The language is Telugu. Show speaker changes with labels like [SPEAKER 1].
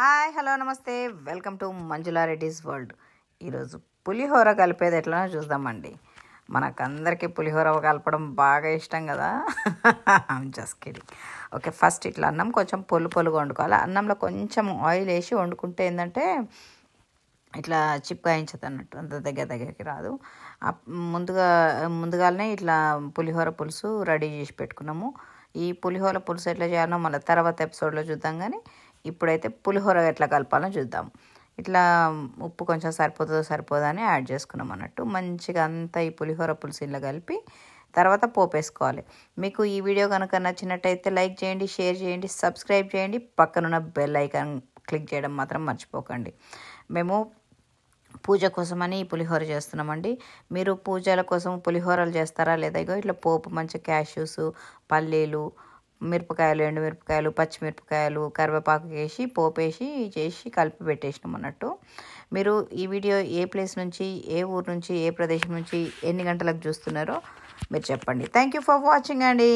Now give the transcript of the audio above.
[SPEAKER 1] hi hello namaste welcome to Manjula Reddy's world ఈరోజు పులిహోర కలిపేది ఎట్లనో చూద్దామండి మనకందరికీ పులిహోర కలపడం బాగా ఇష్టం కదా జస్ట్ ఓకే ఫస్ట్ ఇట్లా అన్నం కొంచెం పొలు పొలుగా వండుకోవాలి అన్నంలో కొంచెం ఆయిల్ వేసి వండుకుంటే ఏంటంటే ఇట్లా చిప్కాయించదు అన్నట్టు అంత దగ్గర దగ్గరికి రాదు ముందుగా ముందుగానే ఇట్లా పులిహోర పులుసు రెడీ చేసి పెట్టుకున్నాము ఈ పులిహోర పులుసు ఎట్లా చేయాలో మళ్ళీ తర్వాత ఎపిసోడ్లో చూద్దాం కానీ ఇప్పుడైతే పులిహోర ఎట్లా కలపాలో చూద్దాం ఇట్లా ఉప్పు కొంచెం సరిపోతుందో సరిపోదా అని యాడ్ చేసుకున్నాం అన్నట్టు మంచిగా అంతా ఈ పులిహోర పులుసులో కలిపి తర్వాత పోపేసుకోవాలి మీకు ఈ వీడియో కనుక నచ్చినట్టయితే లైక్ చేయండి షేర్ చేయండి సబ్స్క్రైబ్ చేయండి పక్కనున్న బెల్ ఐకాన్ క్లిక్ చేయడం మాత్రం మర్చిపోకండి మేము పూజ కోసమని ఈ పులిహోర చేస్తున్నామండి మీరు పూజల కోసం పులిహోరలు చేస్తారా లేదా ఇగో ఇట్లా పోపు మంచి క్యాష్యూస్ పల్లీలు మిరపకాయలు ఎండుమిరపకాయలు పచ్చిమిరపకాయలు కరివేపాకు వేసి పోపేసి చేసి కలిపి పెట్టేసినాం అన్నట్టు మీరు ఈ వీడియో ఏ ప్లేస్ నుంచి ఏ ఊరు నుంచి ఏ ప్రదేశం నుంచి ఎన్ని గంటలకు చూస్తున్నారో మీరు చెప్పండి థ్యాంక్ ఫర్ వాచింగ్ అండి